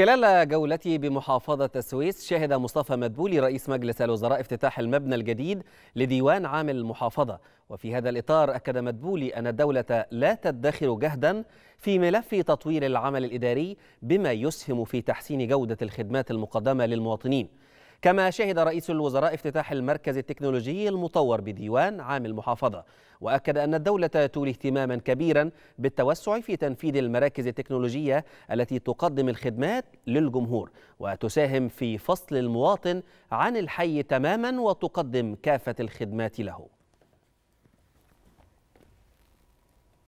خلال جولته بمحافظة السويس شهد مصطفى مدبولي رئيس مجلس الوزراء افتتاح المبنى الجديد لديوان عام المحافظة وفي هذا الإطار أكد مدبولي أن الدولة لا تدخر جهدا في ملف تطوير العمل الإداري بما يسهم في تحسين جودة الخدمات المقدمة للمواطنين كما شهد رئيس الوزراء افتتاح المركز التكنولوجي المطور بديوان عام المحافظة وأكد أن الدولة تولي اهتماما كبيرا بالتوسع في تنفيذ المراكز التكنولوجية التي تقدم الخدمات للجمهور وتساهم في فصل المواطن عن الحي تماما وتقدم كافة الخدمات له